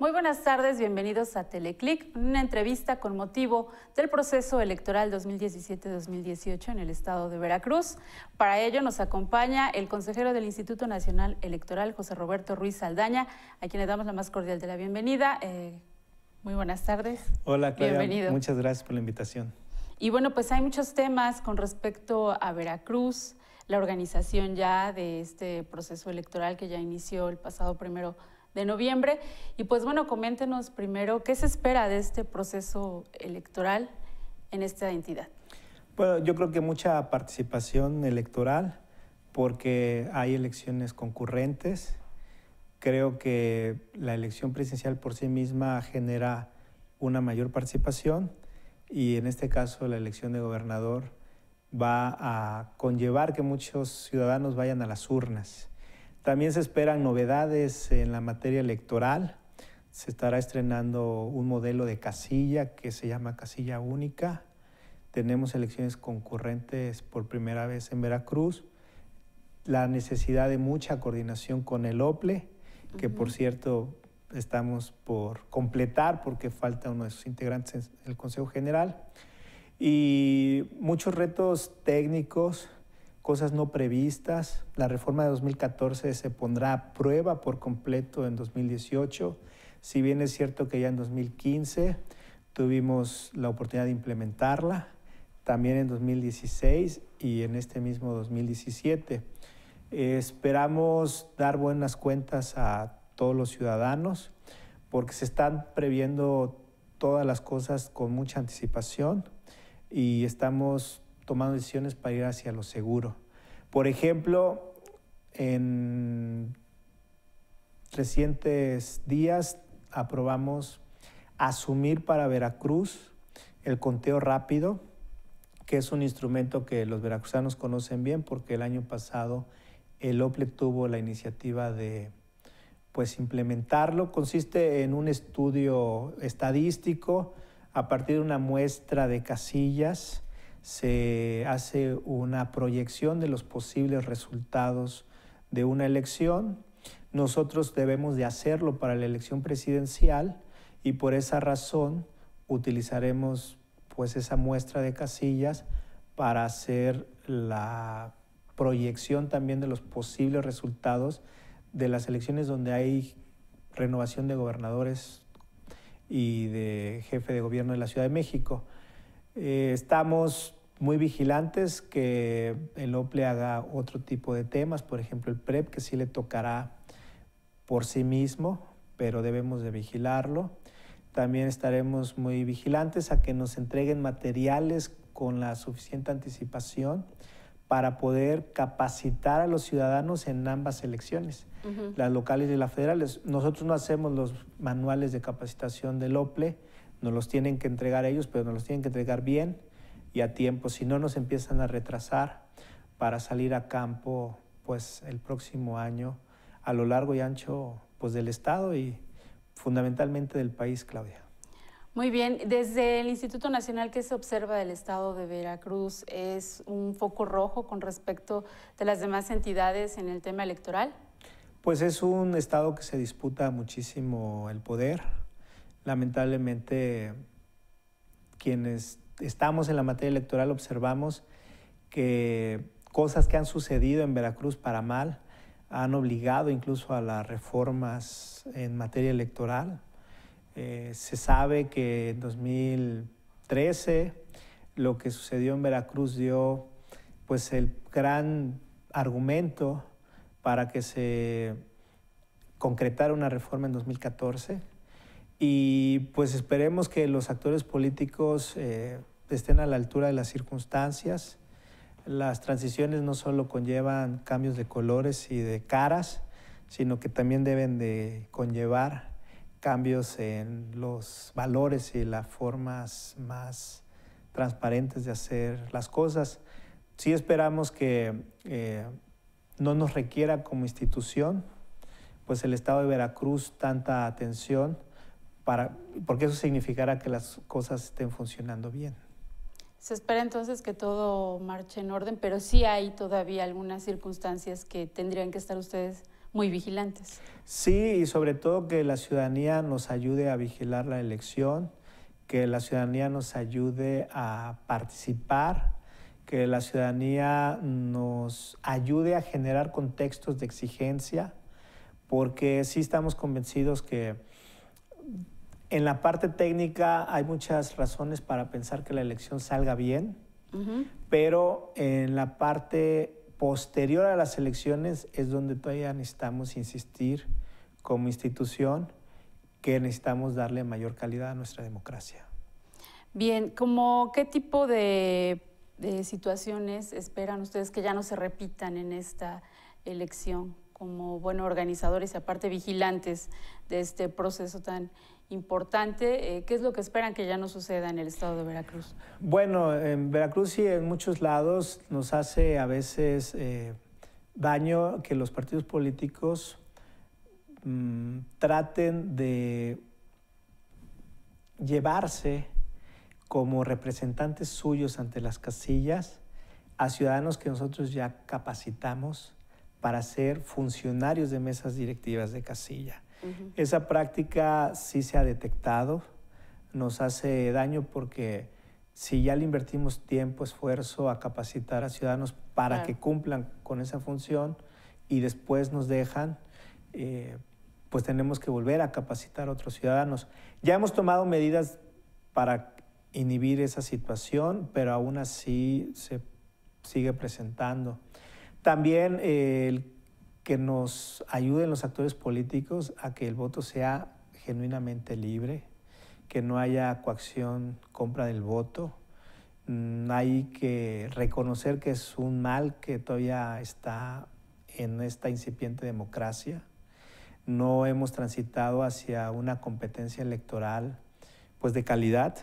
Muy buenas tardes, bienvenidos a Teleclic, una entrevista con motivo del proceso electoral 2017-2018 en el estado de Veracruz. Para ello nos acompaña el consejero del Instituto Nacional Electoral, José Roberto Ruiz Saldaña, a quien le damos la más cordial de la bienvenida. Eh, muy buenas tardes. Hola, Claudia. Bienvenido. Muchas gracias por la invitación. Y bueno, pues hay muchos temas con respecto a Veracruz, la organización ya de este proceso electoral que ya inició el pasado primero de noviembre. Y pues bueno, coméntenos primero qué se espera de este proceso electoral en esta entidad. Bueno, yo creo que mucha participación electoral porque hay elecciones concurrentes. Creo que la elección presidencial por sí misma genera una mayor participación y en este caso la elección de gobernador va a conllevar que muchos ciudadanos vayan a las urnas. También se esperan novedades en la materia electoral. Se estará estrenando un modelo de casilla que se llama casilla única. Tenemos elecciones concurrentes por primera vez en Veracruz. La necesidad de mucha coordinación con el OPLE, que por cierto estamos por completar porque falta uno de sus integrantes en el Consejo General. Y muchos retos técnicos cosas no previstas. La reforma de 2014 se pondrá a prueba por completo en 2018. Si bien es cierto que ya en 2015 tuvimos la oportunidad de implementarla, también en 2016 y en este mismo 2017. esperamos dar buenas cuentas a todos los ciudadanos porque se están previendo todas las cosas con mucha anticipación y estamos tomando decisiones para ir hacia lo seguro. Por ejemplo, en recientes días aprobamos asumir para Veracruz el conteo rápido, que es un instrumento que los veracruzanos conocen bien porque el año pasado el OPLE tuvo la iniciativa de pues implementarlo. Consiste en un estudio estadístico a partir de una muestra de casillas se hace una proyección de los posibles resultados de una elección. Nosotros debemos de hacerlo para la elección presidencial y por esa razón utilizaremos pues esa muestra de casillas para hacer la proyección también de los posibles resultados de las elecciones donde hay renovación de gobernadores y de jefe de gobierno de la Ciudad de México. Eh, estamos muy vigilantes que el OPLE haga otro tipo de temas, por ejemplo el PREP, que sí le tocará por sí mismo, pero debemos de vigilarlo. También estaremos muy vigilantes a que nos entreguen materiales con la suficiente anticipación para poder capacitar a los ciudadanos en ambas elecciones, las locales y las federales. Nosotros no hacemos los manuales de capacitación del OPLE, nos los tienen que entregar ellos, pero nos los tienen que entregar bien y a tiempo, si no nos empiezan a retrasar para salir a campo pues el próximo año a lo largo y ancho pues del estado y fundamentalmente del país, Claudia. Muy bien, desde el Instituto Nacional que se observa del Estado de Veracruz, ¿es un foco rojo con respecto de las demás entidades en el tema electoral? Pues es un Estado que se disputa muchísimo el poder. Lamentablemente, quienes estamos en la materia electoral observamos que cosas que han sucedido en Veracruz para mal han obligado incluso a las reformas en materia electoral. Eh, se sabe que en 2013 lo que sucedió en Veracruz dio pues el gran argumento para que se concretara una reforma en 2014 y pues esperemos que los actores políticos eh, estén a la altura de las circunstancias. Las transiciones no solo conllevan cambios de colores y de caras, sino que también deben de conllevar cambios en los valores y las formas más transparentes de hacer las cosas. Sí esperamos que eh, no nos requiera como institución, pues el Estado de Veracruz tanta atención, para, porque eso significará que las cosas estén funcionando bien. Se espera entonces que todo marche en orden, pero sí hay todavía algunas circunstancias que tendrían que estar ustedes muy vigilantes. Sí, y sobre todo que la ciudadanía nos ayude a vigilar la elección, que la ciudadanía nos ayude a participar, que la ciudadanía nos ayude a generar contextos de exigencia, porque sí estamos convencidos que en la parte técnica hay muchas razones para pensar que la elección salga bien, pero en la parte posterior a las elecciones es donde todavía necesitamos insistir como institución que necesitamos darle mayor calidad a nuestra democracia. Bien, ¿cómo qué tipo de, situaciones esperan ustedes que ya no se repitan en esta elección como buenos organizadores y aparte vigilantes de este proceso tan importante. Eh, ¿Qué es lo que esperan que ya no suceda en el estado de Veracruz? Bueno, en Veracruz y en muchos lados nos hace a veces eh, daño que los partidos políticos mm, traten de llevarse como representantes suyos ante las casillas a ciudadanos que nosotros ya capacitamos para ser funcionarios de mesas directivas de casilla. Esa práctica sí se ha detectado, nos hace daño porque si ya le invertimos tiempo, esfuerzo a capacitar a ciudadanos para que cumplan con esa función y después nos dejan, eh, pues tenemos que volver a capacitar a otros ciudadanos. Ya hemos tomado medidas para inhibir esa situación, pero aún así se sigue presentando. También eh, el que nos ayuden los actores políticos a que el voto sea genuinamente libre, que no haya coacción, compra del voto. Mm, hay que reconocer que es un mal que todavía está en esta incipiente democracia. No hemos transitado hacia una competencia electoral pues de calidad.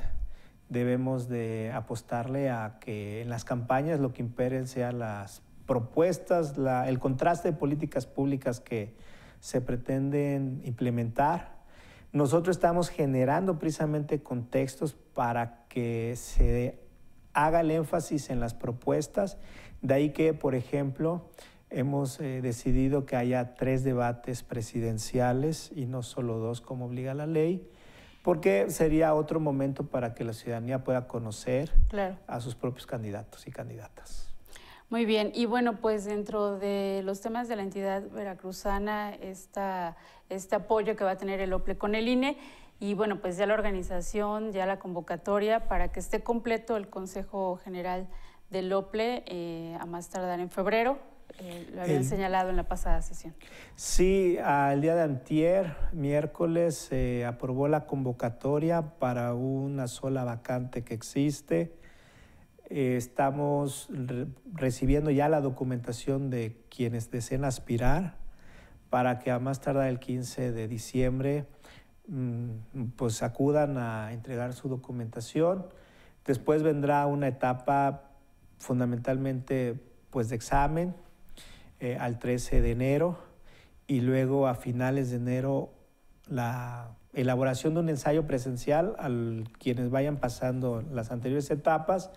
Debemos de apostarle a que en las campañas lo que imperen sean las propuestas, el contraste de políticas públicas que se pretenden implementar. Nosotros estamos generando precisamente contextos para que se haga el énfasis en las propuestas. De ahí que, por ejemplo, hemos eh, decidido que haya tres debates presidenciales y no solo dos como obliga la ley, porque sería otro momento para que la ciudadanía pueda conocer a sus propios candidatos y candidatas. Muy bien, y bueno, pues dentro de los temas de la entidad veracruzana, está este apoyo que va a tener el OPLE con el INE, y bueno, pues ya la organización, ya la convocatoria para que esté completo el Consejo General del OPLE eh, a más tardar en febrero, eh, lo habían señalado en la pasada sesión. Sí, al día de antier, miércoles, se aprobó la convocatoria para una sola vacante que existe. Eh, estamos recibiendo ya la documentación de quienes deseen aspirar para que a más tardar el 15 de diciembre mm, pues acudan a entregar su documentación. Después vendrá una etapa fundamentalmente pues de examen eh, al 13 de enero y luego a finales de enero la elaboración de un ensayo presencial a quienes vayan pasando las anteriores etapas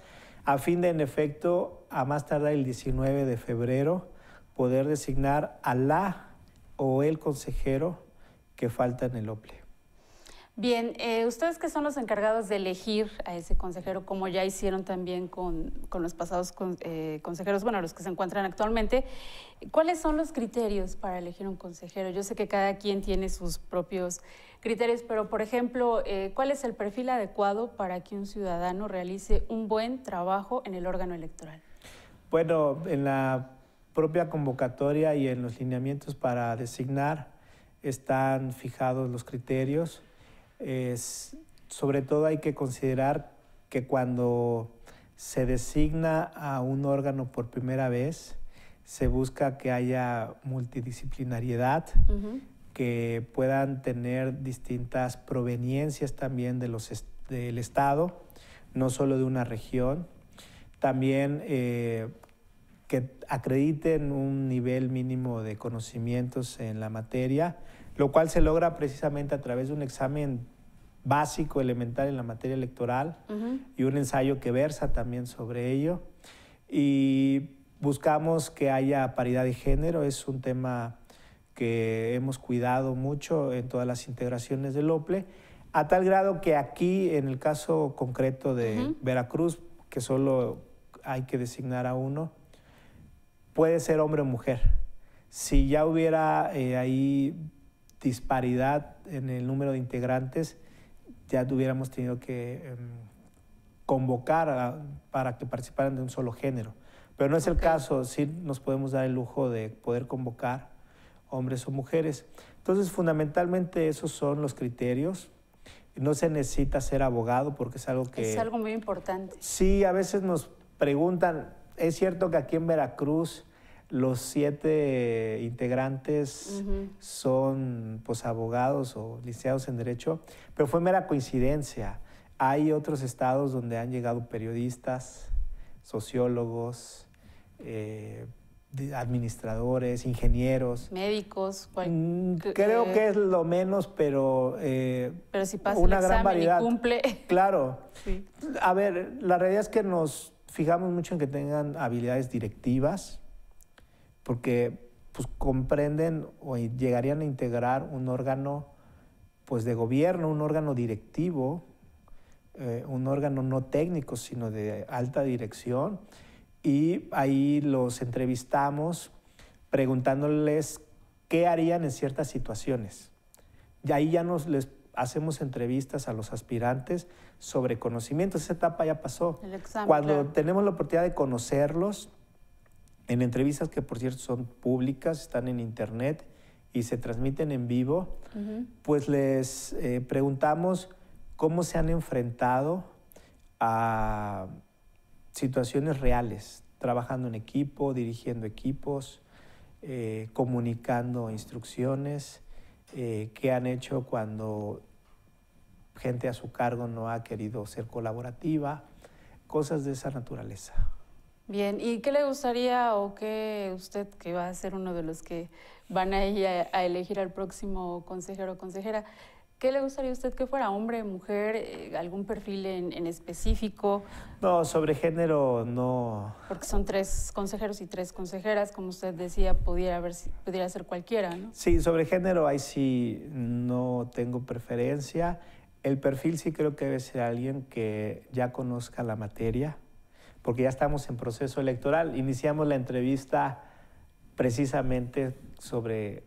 a fin de, en efecto, a más tardar el 19 de febrero, poder designar a la o el consejero que falta en el OPLE. Bien, eh, ustedes que son los encargados de elegir a ese consejero, como ya hicieron también con, los pasados eh, consejeros, bueno, los que se encuentran actualmente, ¿cuáles son los criterios para elegir un consejero? Yo sé que cada quien tiene sus propios criterios, pero por ejemplo, eh, ¿cuál es el perfil adecuado para que un ciudadano realice un buen trabajo en el órgano electoral? Bueno, en la propia convocatoria y en los lineamientos para designar están fijados los criterios sobre todo hay que considerar que cuando se designa a un órgano por primera vez, se busca que haya multidisciplinariedad, que puedan tener distintas proveniencias también de los del Estado, no solo de una región. También eh, que acrediten un nivel mínimo de conocimientos en la materia lo cual se logra precisamente a través de un examen básico, elemental en la materia electoral y un ensayo que versa también sobre ello. Y buscamos que haya paridad de género, es un tema que hemos cuidado mucho en todas las integraciones del OPLE, a tal grado que aquí, en el caso concreto de Veracruz, que solo hay que designar a uno, puede ser hombre o mujer. Si ya hubiera eh, ahí disparidad en el número de integrantes, ya tuviéramos tenido que em, convocar para que participaran de un solo género. Pero no es el caso, sí nos podemos dar el lujo de poder convocar hombres o mujeres. Entonces, fundamentalmente esos son los criterios. No se necesita ser abogado porque es algo que... Es algo muy importante. Sí, a veces nos preguntan, es cierto que aquí en Veracruz los siete integrantes son pues abogados o licenciados en derecho, pero fue mera coincidencia. Hay otros estados donde han llegado periodistas, sociólogos, eh, administradores, ingenieros. Médicos. Mm, creo eh, que es lo menos, pero... Eh, pero si pasa una el gran variedad. cumple. Claro. Sí. A ver, la realidad es que nos fijamos mucho en que tengan habilidades directivas, porque pues, comprenden o llegarían a integrar un órgano pues, de gobierno, un órgano directivo, eh, un órgano no técnico, sino de alta dirección. Y ahí los entrevistamos preguntándoles qué harían en ciertas situaciones. Y ahí ya nos les hacemos entrevistas a los aspirantes sobre conocimientos. Esa etapa ya pasó. Cuando tenemos la oportunidad de conocerlos, en entrevistas que por cierto son públicas, están en internet y se transmiten en vivo, pues les eh, preguntamos cómo se han enfrentado a situaciones reales, trabajando en equipo, dirigiendo equipos, eh, comunicando instrucciones, eh, qué han hecho cuando gente a su cargo no ha querido ser colaborativa, cosas de esa naturaleza. Bien, ¿y qué le gustaría o qué usted, que va a ser uno de los que van a, a, elegir al próximo consejero o consejera, ¿qué le gustaría a usted que fuera, hombre, mujer, eh, algún perfil en, específico? No, sobre género no. Porque son tres consejeros y tres consejeras, como usted decía, pudiera, haber, pudiera ser cualquiera, ¿no? Sí, sobre género ahí sí no tengo preferencia. El perfil sí creo que debe ser alguien que ya conozca la materia porque ya estamos en proceso electoral. Iniciamos la entrevista precisamente sobre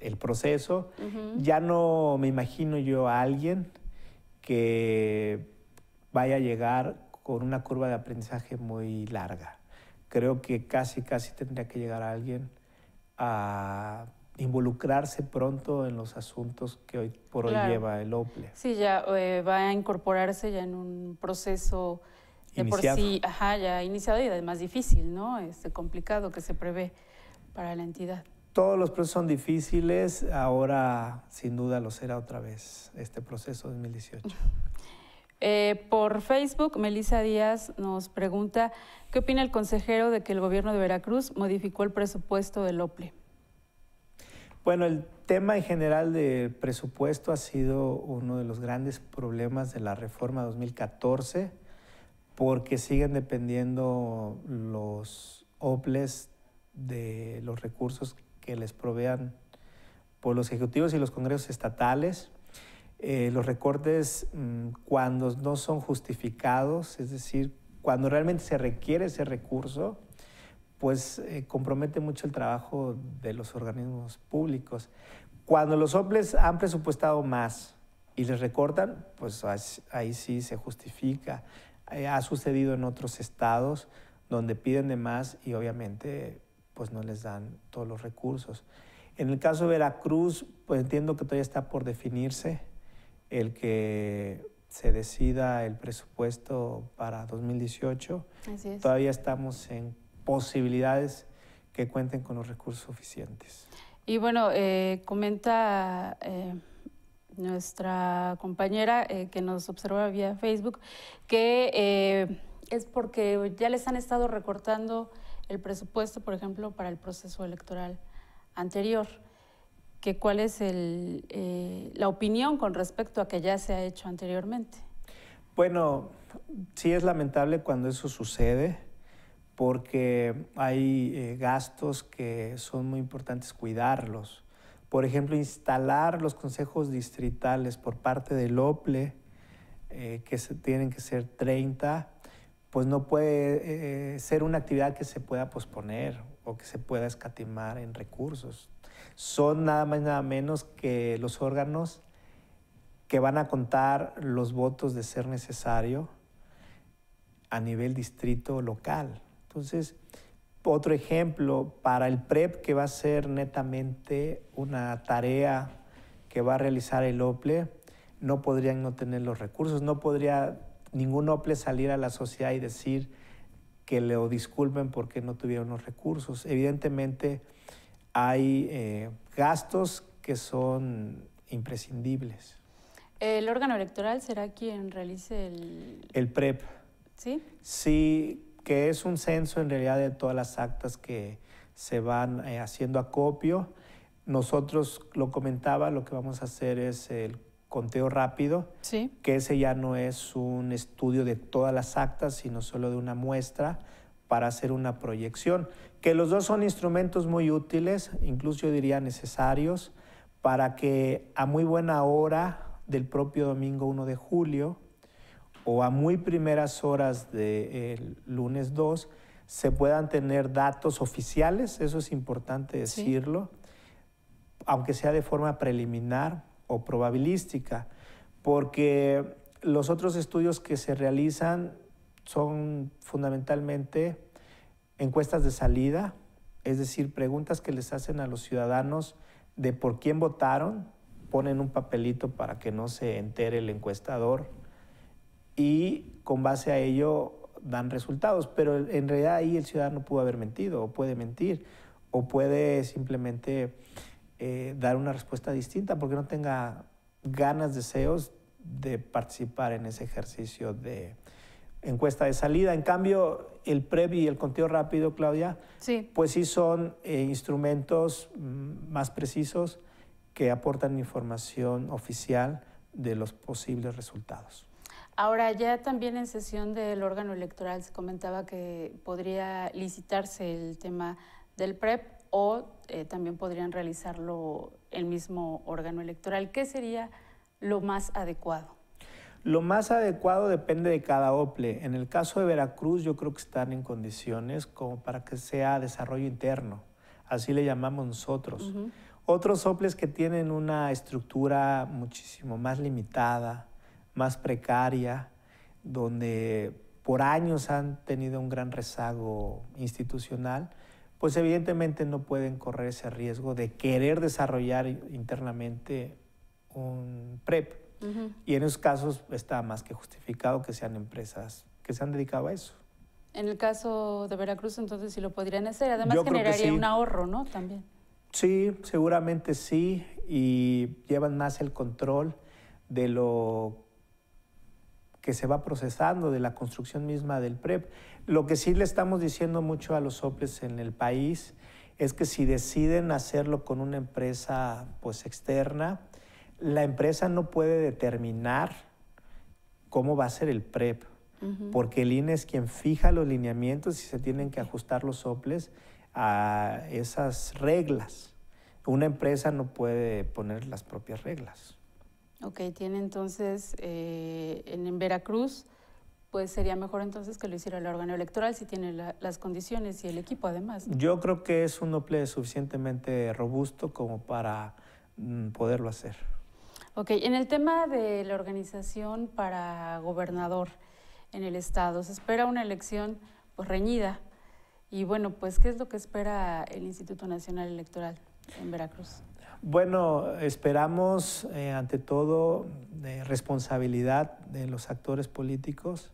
el proceso. Ya no me imagino yo a alguien que vaya a llegar con una curva de aprendizaje muy larga. Creo que casi, casi tendría que llegar a alguien a involucrarse pronto en los asuntos que hoy por hoy lleva el OPLE. Sí, ya eh, va a incorporarse ya en un proceso de por sí, ajá, ya iniciado y además difícil, ¿no? Este complicado que se prevé para la entidad. Todos los procesos son difíciles, ahora sin duda lo será otra vez este proceso 2018. Eh, por Facebook, Melissa Díaz nos pregunta, ¿qué opina el consejero de que el gobierno de Veracruz modificó el presupuesto del OPLE? Bueno, el tema en general de presupuesto ha sido uno de los grandes problemas de la reforma 2014 porque siguen dependiendo los OPLES de los recursos que les provean por pues los ejecutivos y los congresos estatales. Eh, los recortes mm, cuando no son justificados, es decir, cuando realmente se requiere ese recurso, pues eh, compromete mucho el trabajo de los organismos públicos. Cuando los OPLES han presupuestado más y les recortan, pues ahí sí se justifica. Eh, ha sucedido en otros estados donde piden de más y obviamente pues no les dan todos los recursos. En el caso de Veracruz, pues entiendo que todavía está por definirse el que se decida el presupuesto para 2018. Todavía estamos en posibilidades que cuenten con los recursos suficientes. Y bueno, eh, comenta... Eh, nuestra compañera eh, que nos observa vía Facebook, que eh, es porque ya les han estado recortando el presupuesto, por ejemplo, para el proceso electoral anterior, que cuál es eh, la opinión con respecto a que ya se ha hecho anteriormente. Bueno, sí es lamentable cuando eso sucede porque hay gastos que son muy importantes cuidarlos por ejemplo, instalar los consejos distritales por parte del OPLE, eh, que se, tienen que ser 30, pues no puede eh, ser una actividad que se pueda posponer o que se pueda escatimar en recursos. Son nada más y nada menos que los órganos que van a contar los votos de ser necesario a nivel distrito local. Entonces, otro ejemplo, para el PREP, que va a ser netamente una tarea que va a realizar el OPLE, no podrían no tener los recursos, no podría ningún OPLE salir a la sociedad y decir que le disculpen porque no tuvieron los recursos. Evidentemente hay eh, gastos que son imprescindibles. ¿El órgano electoral será quien realice el...? El PREP. ¿Sí? Sí, que es un censo en realidad de todas las actas que se van eh, haciendo acopio. Nosotros, lo comentaba, lo que vamos a hacer es el conteo rápido, que ese ya no es un estudio de todas las actas, sino solo de una muestra para hacer una proyección, que los dos son instrumentos muy útiles, incluso yo diría necesarios, para que a muy buena hora del propio domingo 1 de julio o a muy primeras horas del eh, lunes 2 se puedan tener datos oficiales, eso es importante decirlo, aunque sea de forma preliminar o probabilística, porque los otros estudios que se realizan son fundamentalmente encuestas de salida, es decir, preguntas que les hacen a los ciudadanos de por quién votaron, ponen un papelito para que no se entere el encuestador y con base a ello dan resultados. Pero en realidad ahí el ciudadano pudo haber mentido o puede mentir o puede simplemente eh, dar una respuesta distinta porque no tenga ganas, deseos de participar en ese ejercicio de encuesta de salida. En cambio, el previo y el conteo rápido, Claudia, pues sí son eh, instrumentos mm, más precisos que aportan información oficial de los posibles resultados. Ahora, ya también en sesión del órgano electoral se comentaba que podría licitarse el tema del PREP o eh, también podrían realizarlo el mismo órgano electoral. ¿Qué sería lo más adecuado? Lo más adecuado depende de cada OPLE. En el caso de Veracruz, yo creo que están en condiciones como para que sea desarrollo interno. Así le llamamos nosotros. Otros OPLES que tienen una estructura muchísimo más limitada, más precaria, donde por años han tenido un gran rezago institucional, pues evidentemente no pueden correr ese riesgo de querer desarrollar internamente un PREP. Y en esos casos está más que justificado que sean empresas que se han dedicado a eso. En el caso de Veracruz, entonces sí lo podrían hacer. Además, generaría un ahorro, ¿no? También. Sí, seguramente sí. Y llevan más el control de lo que se va procesando de la construcción misma del PREP. Lo que sí le estamos diciendo mucho a los soples en el país es que si deciden hacerlo con una empresa pues externa, la empresa no puede determinar cómo va a ser el PREP, porque el INE es quien fija los lineamientos y se tienen que ajustar los soples a esas reglas. Una empresa no puede poner las propias reglas. Ok, tiene entonces eh, en, Veracruz, pues sería mejor entonces que lo hiciera el órgano electoral si tiene las condiciones y el equipo además. Yo creo que es un nople suficientemente robusto como para mm, poderlo hacer. Ok, en el tema de la organización para gobernador en el Estado, se espera una elección pues, reñida. Y bueno, pues, ¿qué es lo que espera el Instituto Nacional Electoral en Veracruz? Bueno, esperamos eh, ante todo responsabilidad de los actores políticos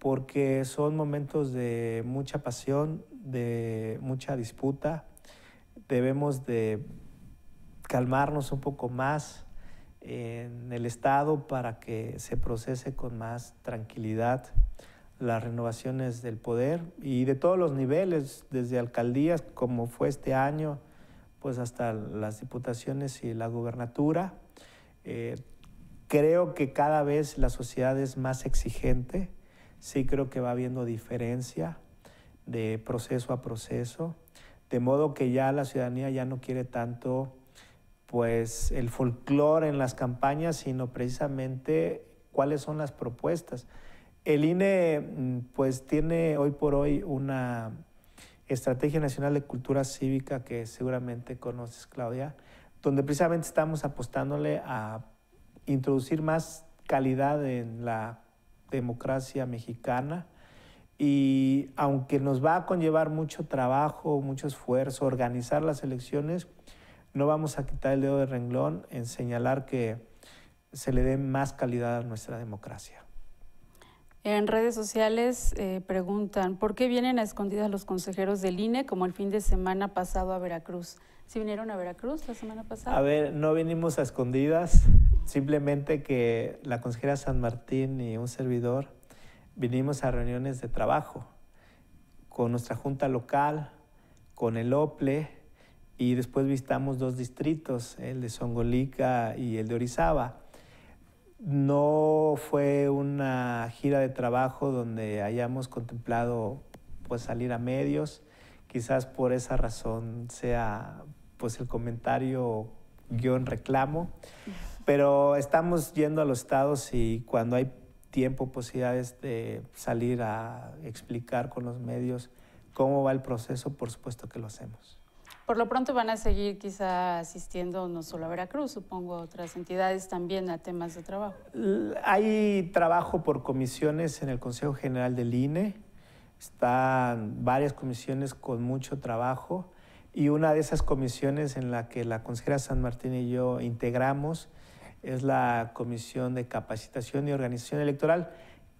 porque son momentos de mucha pasión, de mucha disputa. Debemos de calmarnos un poco más en el Estado para que se procese con más tranquilidad las renovaciones del poder y de todos los niveles, desde alcaldías como fue este año, pues hasta las diputaciones y la gubernatura. Eh, creo que cada vez la sociedad es más exigente, sí creo que va habiendo diferencia de proceso a proceso, de modo que ya la ciudadanía ya no quiere tanto pues el folclore en las campañas, sino precisamente cuáles son las propuestas. El INE mm, pues tiene hoy por hoy una Estrategia Nacional de Cultura Cívica que seguramente conoces, Claudia, donde precisamente estamos apostándole a introducir más calidad en la democracia mexicana y aunque nos va a conllevar mucho trabajo, mucho esfuerzo, organizar las elecciones, no vamos a quitar el dedo de renglón en señalar que se le dé más calidad a nuestra democracia. En redes sociales eh, preguntan, ¿por qué vienen a escondidas los consejeros del INE como el fin de semana pasado a Veracruz? ¿Si vinieron a Veracruz la semana pasada? A ver, no vinimos a escondidas, simplemente que la consejera San Martín y un servidor vinimos a reuniones de trabajo con nuestra junta local, con el OPLE y después visitamos dos distritos, el de Songolica y el de Orizaba. No fue una gira de trabajo donde hayamos contemplado pues salir a medios. Quizás por esa razón sea pues el comentario en reclamo. Pero estamos yendo a los estados y cuando hay tiempo, posibilidades de salir a explicar con los medios cómo va el proceso, por supuesto que lo hacemos. Por lo pronto van a seguir quizá asistiendo no solo a Veracruz, supongo otras entidades también a temas de trabajo. Hay trabajo por comisiones en el Consejo General del INE, están varias comisiones con mucho trabajo y una de esas comisiones en la que la consejera San Martín y yo integramos es la Comisión de Capacitación y Organización Electoral,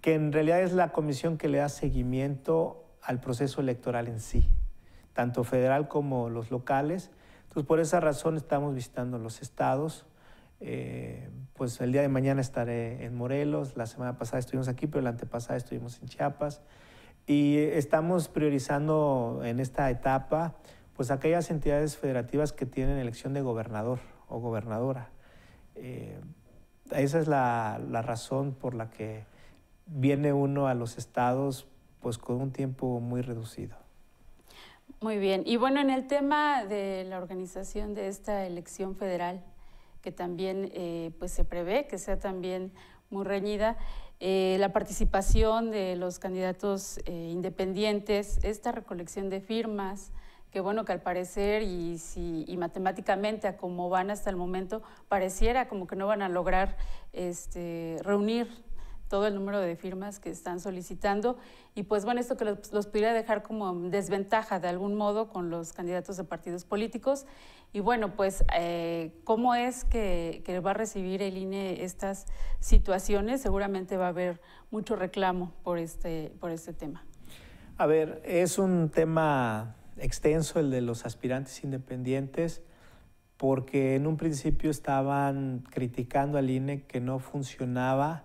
que en realidad es la comisión que le da seguimiento al proceso electoral en sí tanto federal como los locales. Entonces, por esa razón estamos visitando los estados. Eh, pues el día de mañana estaré en Morelos, la semana pasada estuvimos aquí, pero la antepasada estuvimos en Chiapas. Y estamos priorizando en esta etapa pues aquellas entidades federativas que tienen elección de gobernador o gobernadora. Eh, esa es la, la, razón por la que viene uno a los estados pues con un tiempo muy reducido. Muy bien. Y bueno, en el tema de la organización de esta elección federal, que también eh, pues se prevé que sea también muy reñida, eh, la participación de los candidatos eh, independientes, esta recolección de firmas, que bueno, que al parecer y, si, matemáticamente a como van hasta el momento, pareciera como que no van a lograr este, reunir todo el número de firmas que están solicitando. Y pues bueno, esto que los, los, pudiera dejar como desventaja de algún modo con los candidatos de partidos políticos. Y bueno, pues eh, cómo es que, va a recibir el INE estas situaciones, seguramente va a haber mucho reclamo por este, por este tema. A ver, es un tema extenso el de los aspirantes independientes porque en un principio estaban criticando al INE que no funcionaba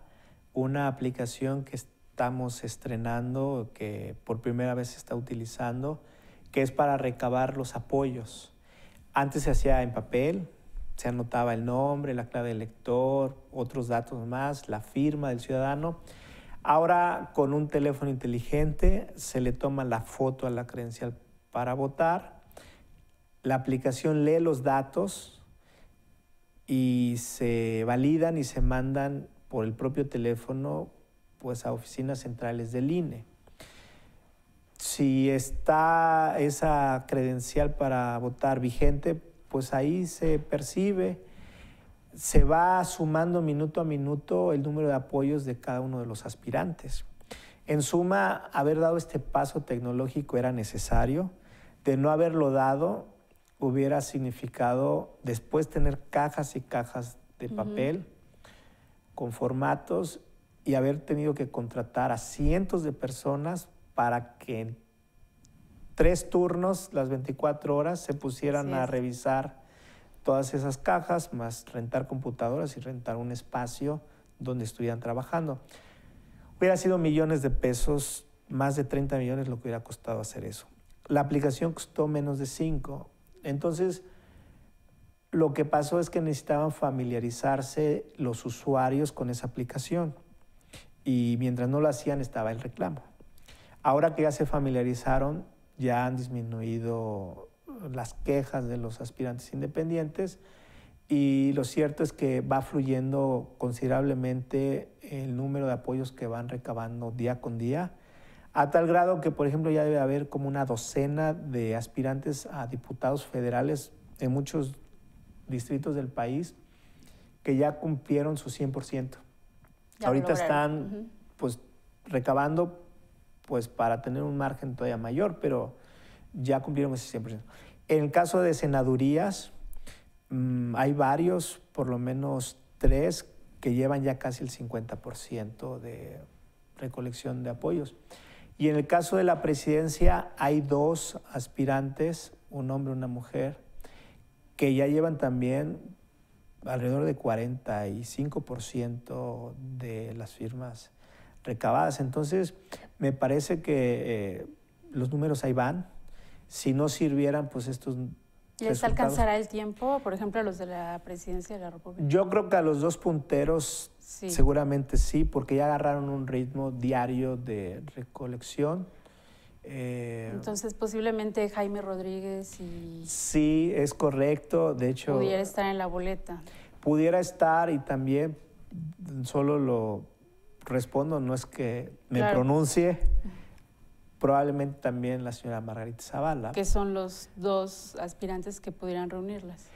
una aplicación que estamos estrenando, que por primera vez se está utilizando, que es para recabar los apoyos. Antes se hacía en papel, se anotaba el nombre, la clave del lector, otros datos más, la firma del ciudadano. Ahora con un teléfono inteligente se le toma la foto a la credencial para votar. La aplicación lee los datos y se validan y se mandan por el propio teléfono pues a oficinas centrales del INE. Si está esa credencial para votar vigente, pues ahí se percibe, se va sumando minuto a minuto el número de apoyos de cada uno de los aspirantes. En suma, haber dado este paso tecnológico era necesario. De no haberlo dado, hubiera significado después tener cajas y cajas de papel con formatos y haber tenido que contratar a cientos de personas para que en tres turnos, las 24 horas, se pusieran a revisar todas esas cajas, más rentar computadoras y rentar un espacio donde estuvieran trabajando. Hubiera sido millones de pesos, más de 30 millones lo que hubiera costado hacer eso. La aplicación costó menos de 5. Entonces, lo que pasó es que necesitaban familiarizarse los usuarios con esa aplicación y mientras no lo hacían estaba el reclamo. Ahora que ya se familiarizaron, ya han disminuido las quejas de los aspirantes independientes y lo cierto es que va fluyendo considerablemente el número de apoyos que van recabando día con día, a tal grado que, por ejemplo, ya debe haber como una docena de aspirantes a diputados federales en muchos distritos del país que ya cumplieron su 100%. Ahorita están pues recabando pues para tener un margen todavía mayor, pero ya cumplieron ese 100%. En el caso de senadurías, mm, hay varios, por lo menos tres, que llevan ya casi el 50% de recolección de apoyos. Y en el caso de la presidencia hay dos aspirantes, un hombre y una mujer, que ya llevan también alrededor de 45% de las firmas recabadas. Entonces, me parece que eh, los números ahí van. Si no sirvieran, pues estos... ¿Les alcanzará el tiempo, por ejemplo, a los de la presidencia de la República? Yo creo que a los dos punteros seguramente sí, porque ya agarraron un ritmo diario de recolección. Eh, Entonces, posiblemente Jaime Rodríguez y... Sí, es correcto. De hecho... Pudiera estar en la boleta. Pudiera estar y también solo lo respondo, no es que me pronuncie. Probablemente también la señora Margarita Zavala. Que son los dos aspirantes que pudieran reunirlas.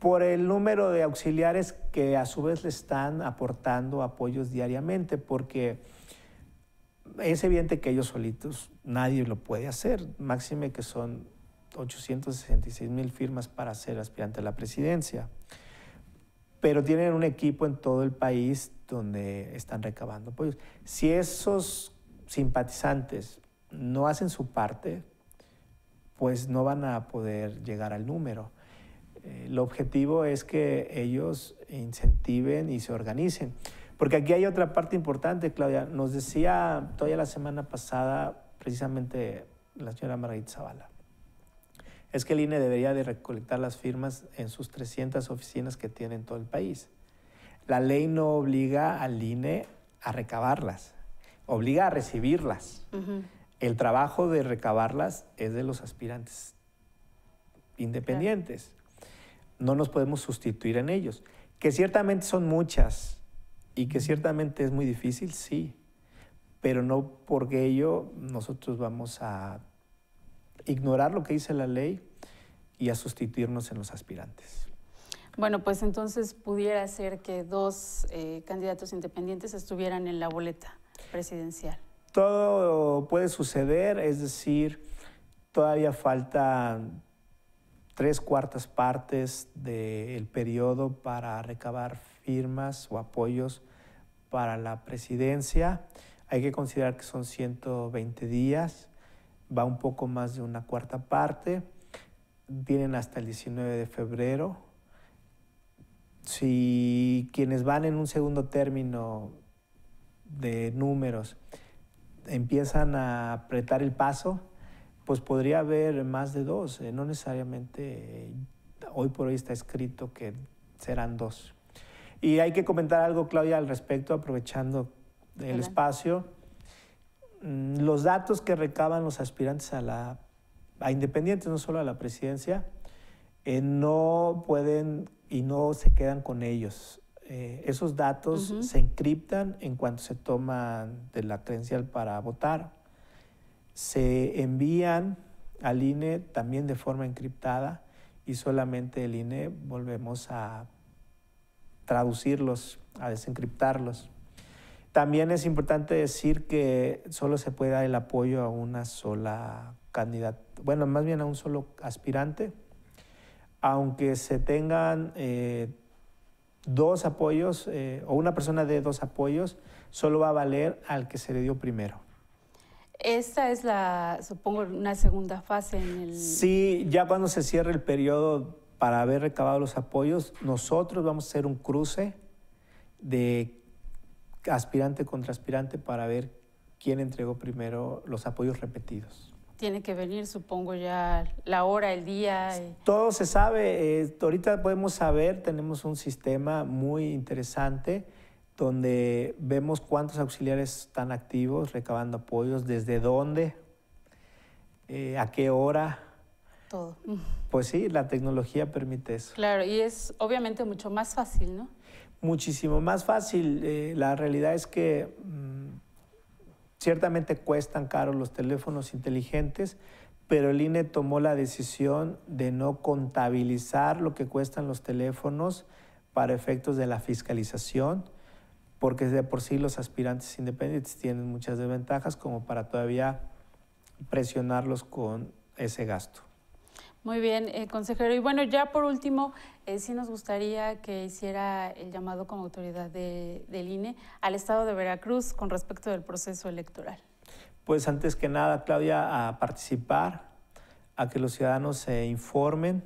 Por el número de auxiliares que a su vez le están aportando apoyos diariamente, porque es evidente que ellos solitos nadie lo puede hacer, máxime que son 866 mil firmas para ser aspirante a la presidencia. Pero tienen un equipo en todo el país donde están recabando apoyos. Si esos simpatizantes no hacen su parte, pues no van a poder llegar al número. Eh, el objetivo es que ellos incentiven y se organicen. Porque aquí hay otra parte importante, Claudia. Nos decía todavía la semana pasada precisamente la señora Margarita Zavala. Es que el INE debería de recolectar las firmas en sus 300 oficinas que tiene en todo el país. La ley no obliga al INE a recabarlas, obliga a recibirlas. El trabajo de recabarlas es de los aspirantes independientes. No nos podemos sustituir en ellos, que ciertamente son muchas, y que ciertamente es muy difícil, sí, pero no porque ello nosotros vamos a ignorar lo que dice la ley y a sustituirnos en los aspirantes. Bueno, pues entonces pudiera ser que dos eh, candidatos independientes estuvieran en la boleta presidencial. Todo puede suceder, es decir, todavía falta tres cuartas partes del periodo para recabar firmas o apoyos para la presidencia. Hay que considerar que son 120 días, va un poco más de una cuarta parte. vienen hasta el 19 de febrero. Si quienes van en un segundo término de números empiezan a apretar el paso, pues podría haber más de dos. Eh, no necesariamente eh, hoy por hoy está escrito que serán dos. Y hay que comentar algo, Claudia, al respecto, aprovechando el espacio. Mm, los datos que recaban los aspirantes a la a independientes, no solo a la presidencia, eh, no pueden y no se quedan con ellos. Eh, esos datos se encriptan en cuanto se toman de la credencial para votar. Se envían al INE también de forma encriptada y solamente el INE volvemos a traducirlos, a desencriptarlos. También es importante decir que solo se puede dar el apoyo a una sola candidata, bueno, más bien a un solo aspirante, aunque se tengan eh, dos apoyos eh, o una persona de dos apoyos, solo va a valer al que se le dio primero. Esta es la, supongo, una segunda fase en el... Sí, ya cuando se cierre el periodo para haber recabado los apoyos, nosotros vamos a hacer un cruce de aspirante contra aspirante para ver quién entregó primero los apoyos repetidos. Tiene que venir, supongo, ya la hora, el día. Todo se sabe. Eh, ahorita podemos saber, tenemos un sistema muy interesante donde vemos cuántos auxiliares están activos recabando apoyos, desde dónde, eh, a qué hora, todo. Pues sí, la tecnología permite eso. Claro, y es obviamente mucho más fácil, ¿no? Muchísimo más fácil. Eh, la realidad es que mm, ciertamente cuestan caro los teléfonos inteligentes, pero el INE tomó la decisión de no contabilizar lo que cuestan los teléfonos para efectos de la fiscalización, porque de por sí los aspirantes independientes tienen muchas desventajas como para todavía presionarlos con ese gasto. Muy bien, eh, consejero. Y bueno, ya por último, eh, sí nos gustaría que hiciera el llamado como autoridad del INE al Estado de Veracruz con respecto del proceso electoral. Pues antes que nada, Claudia, a participar, a que los ciudadanos se informen,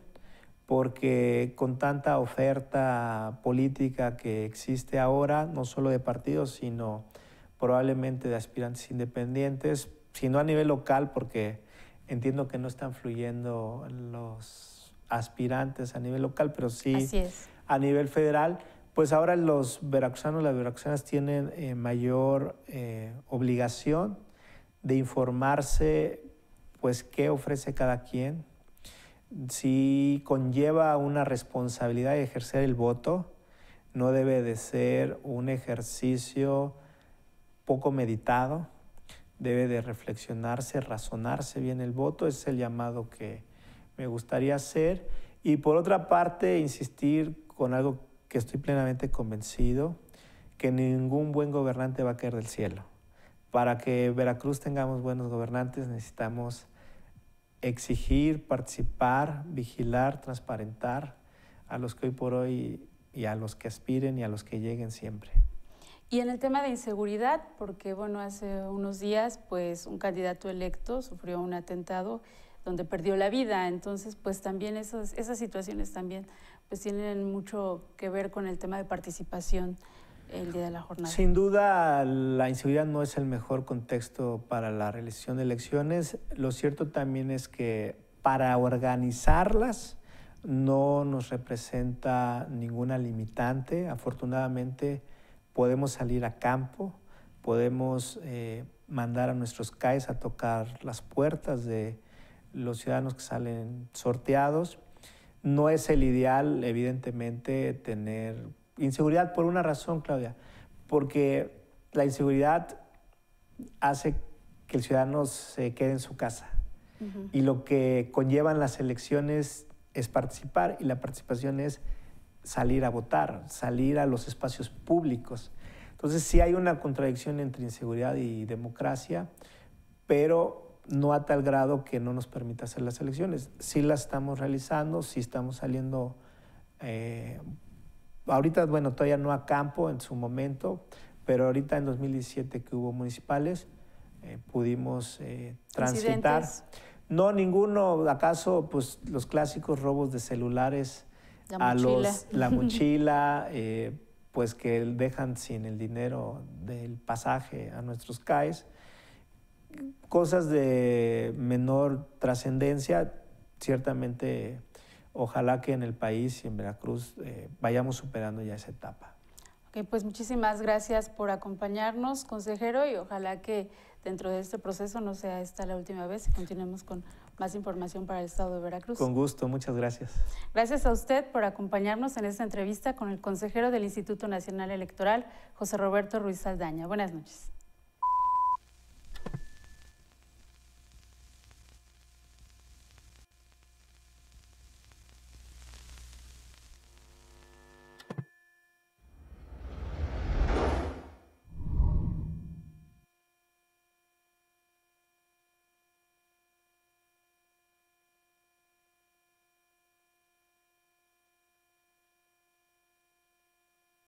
porque con tanta oferta política que existe ahora, no solo de partidos, sino probablemente de aspirantes independientes, sino a nivel local, porque entiendo que no están fluyendo los aspirantes a nivel local, pero sí a nivel federal. Pues ahora los veracruzanos, las veracruzanas tienen eh, mayor eh, obligación de informarse, pues, qué ofrece cada quien. Si conlleva una responsabilidad de ejercer el voto, no debe de ser un ejercicio poco meditado, debe de reflexionarse, razonarse bien el voto, es el llamado que me gustaría hacer. Y por otra parte, insistir con algo que estoy plenamente convencido, que ningún buen gobernante va a caer del cielo. Para que Veracruz tengamos buenos gobernantes necesitamos exigir, participar, vigilar, transparentar a los que hoy por hoy y a los que aspiren y a los que lleguen siempre. Y en el tema de inseguridad, porque bueno, hace unos días pues un candidato electo sufrió un atentado donde perdió la vida, entonces pues también esas, esas situaciones también pues tienen mucho que ver con el tema de participación el día de la jornada. Sin duda la inseguridad no es el mejor contexto para la realización de elecciones, lo cierto también es que para organizarlas no nos representa ninguna limitante, afortunadamente podemos salir a campo, podemos eh, mandar a nuestros CAES a tocar las puertas de los ciudadanos que salen sorteados. No es el ideal, evidentemente, tener inseguridad por una razón, Claudia, porque la inseguridad hace que el ciudadano se quede en su casa. Y lo que conllevan las elecciones es participar y la participación es salir a votar, salir a los espacios públicos. Entonces sí hay una contradicción entre inseguridad y democracia, pero no a tal grado que no nos permita hacer las elecciones. Sí las estamos realizando, sí estamos saliendo, eh, ahorita, bueno, todavía no a campo en su momento, pero ahorita en 2017 que hubo municipales, eh, pudimos eh, transitar. No, ninguno, acaso, pues los clásicos robos de celulares la a mochila. la mochila, eh, pues que dejan sin el dinero del pasaje a nuestros CAES. Cosas de menor trascendencia, ciertamente ojalá que en el país y en Veracruz eh, vayamos superando ya esa etapa. Ok, pues muchísimas gracias por acompañarnos, consejero, y ojalá que dentro de este proceso no sea esta la última vez y continuemos con más información para el Estado de Veracruz. Con gusto, muchas gracias. Gracias a usted por acompañarnos en esta entrevista con el consejero del Instituto Nacional Electoral, José Roberto Ruiz Saldaña. Buenas noches.